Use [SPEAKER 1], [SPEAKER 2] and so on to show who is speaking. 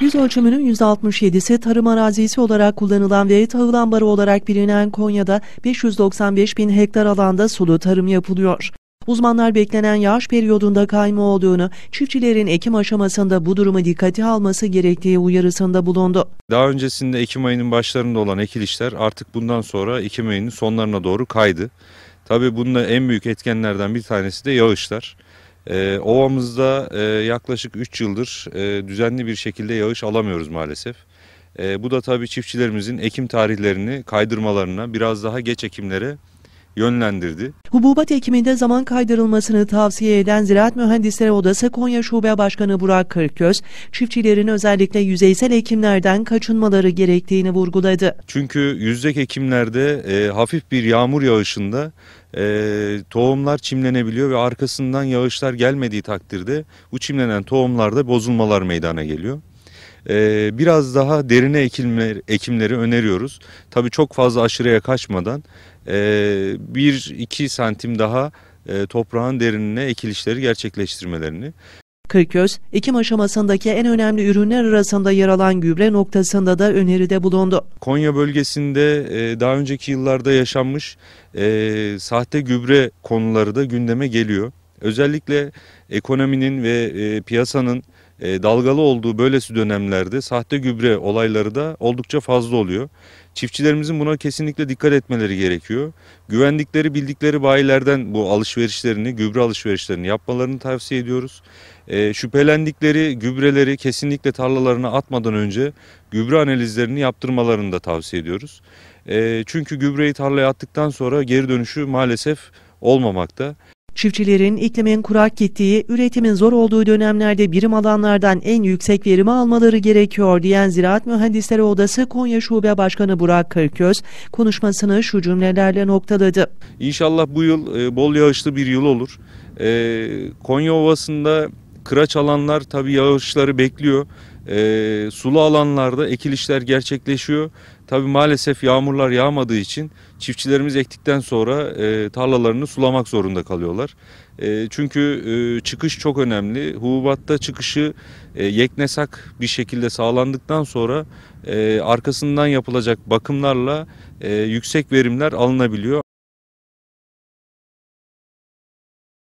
[SPEAKER 1] Yüz ölçümünün 167'si tarım arazisi olarak kullanılan ve tahıl ambarı olarak bilinen Konya'da 595 bin hektar alanda sulu tarım yapılıyor. Uzmanlar beklenen yağış periyodunda kayma olduğunu, çiftçilerin ekim aşamasında bu durumu dikkate alması gerektiği uyarısında bulundu.
[SPEAKER 2] Daha öncesinde Ekim ayının başlarında olan ekilişler artık bundan sonra Ekim ayının sonlarına doğru kaydı. Tabii bunun en büyük etkenlerden bir tanesi de yağışlar. E, ovamızda e, yaklaşık 3 yıldır e, düzenli bir şekilde yağış alamıyoruz maalesef. E, bu da tabii çiftçilerimizin ekim tarihlerini kaydırmalarına, biraz daha geç ekimlere yönlendirdi.
[SPEAKER 1] Hububat ekiminde zaman kaydırılmasını tavsiye eden Ziraat Mühendisleri Odası Konya Şube Başkanı Burak Kırköz, çiftçilerin özellikle yüzeysel ekimlerden kaçınmaları gerektiğini vurguladı.
[SPEAKER 2] Çünkü yüzdek ekimlerde e, hafif bir yağmur yağışında e, tohumlar çimlenebiliyor ve arkasından yağışlar gelmediği takdirde bu çimlenen tohumlarda bozulmalar meydana geliyor. Ee, biraz daha derine ekimleri, ekimleri öneriyoruz. tabi çok fazla aşırıya kaçmadan e, ee, 1-2 santim daha e, toprağın derinine ekilişleri gerçekleştirmelerini.
[SPEAKER 1] Kırköz, ekim aşamasındaki en önemli ürünler arasında yer alan gübre noktasında da öneride bulundu.
[SPEAKER 2] Konya bölgesinde e, daha önceki yıllarda yaşanmış e, sahte gübre konuları da gündeme geliyor. Özellikle ekonominin ve piyasanın e, dalgalı olduğu böylesi dönemlerde sahte gübre olayları da oldukça fazla oluyor. Çiftçilerimizin buna kesinlikle dikkat etmeleri gerekiyor. Güvendikleri, bildikleri bayilerden bu alışverişlerini, gübre alışverişlerini yapmalarını tavsiye ediyoruz. E, şüphelendikleri gübreleri kesinlikle tarlalarına atmadan önce gübre analizlerini yaptırmalarını da tavsiye ediyoruz. E, çünkü gübreyi tarlaya attıktan sonra geri dönüşü maalesef olmamakta.
[SPEAKER 1] Çiftçilerin iklimin kurak gittiği, üretimin zor olduğu dönemlerde birim alanlardan en yüksek verimi almaları gerekiyor diyen Ziraat Mühendisleri Odası Konya Şube Başkanı Burak Kırköz konuşmasını şu cümlelerle noktaladı.
[SPEAKER 2] İnşallah bu yıl e, bol yağışlı bir yıl olur. E, Konya Ovası'nda kıraç alanlar tabii yağışları bekliyor. E, sulu alanlarda ekilişler gerçekleşiyor. Tabi maalesef yağmurlar yağmadığı için çiftçilerimiz ektikten sonra e, tarlalarını sulamak zorunda kalıyorlar. E, çünkü e, çıkış çok önemli. Hububatta çıkışı e, yeknesak bir şekilde sağlandıktan sonra e, arkasından yapılacak
[SPEAKER 1] bakımlarla e, yüksek verimler alınabiliyor.